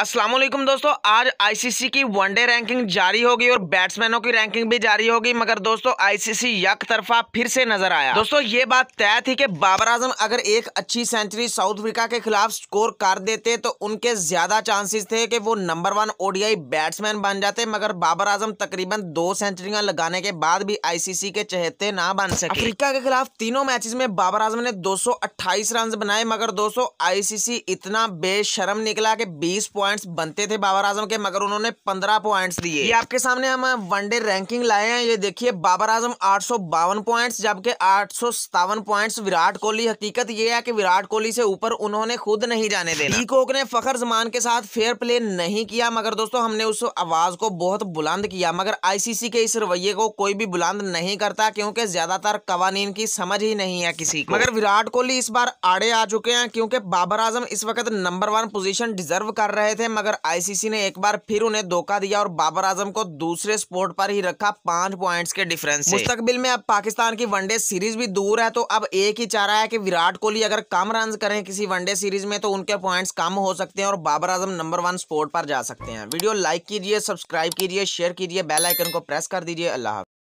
असलम दोस्तों आज आईसीसी की वनडे रैंकिंग जारी होगी और बैट्समैनों की रैंकिंग भी जारी होगी मगर दोस्तों आईसीसी यक तरफा फिर से नजर आया दोस्तों ये बात तय थी कि बाबर आजम अगर एक अच्छी सेंचुरी साउथ अफ्रीका के खिलाफ स्कोर कर देते तो उनके ज्यादा चांसेस थे कि वो नंबर वन ओडीआई बैट्समैन बन जाते मगर बाबर आजम तकरीबन दो सेंचुरियां लगाने के बाद भी आईसीसी के चहेते ना बन सके अफ्रीका के खिलाफ तीनों मैच में बाबर आजम ने दो रन बनाए मगर दोस्तों आईसीसी इतना बेशरम निकला कि बीस पॉइंट पॉइंट्स बनते थे बाबर आजम के मगर उन्होंने पंद्रह पॉइंट्स दिए ये आपके सामने हम वनडे रैंकिंग लाए हैं ये देखिए बाबर आजम आठ सौ बावन पॉइंट्स जबकि आठ सौ सत्तावन पॉइंट्स विराट कोहली हकीकत ये है कि विराट कोहली से ऊपर उन्होंने खुद नहीं जाने देना कोक ने फखर जमान के साथ फेयर प्ले नहीं किया मगर दोस्तों हमने उस आवाज को बहुत बुलंद किया मगर आईसीसी के इस रवैये को कोई भी बुलंद नहीं करता क्योंकि ज्यादातर कवानीन की समझ ही नहीं है किसी को मगर विराट कोहली इस बार आड़े आ चुके हैं क्योंकि बाबर आजम इस वक्त नंबर वन पोजीशन डिजर्व कर रहे थे मगर आईसीसी ने एक बार फिर उन्हें धोखा दिया और बाबर आजम को दूसरे स्पोर्ट पर ही रखा पांच पॉइंट्स के डिफरेंस मुस्तकबिल में अब पाकिस्तान की वनडे सीरीज भी दूर है तो अब एक ही चारा है कि विराट कोहली अगर कम रन करें किसी वनडे सीरीज में तो उनके पॉइंट्स कम हो सकते हैं और Babar Azam number one sport पर जा सकते हैं वीडियो लाइक कीजिए सब्सक्राइब कीजिए शेयर कीजिए बेलाइकन को प्रेस कर दीजिए अल्लाह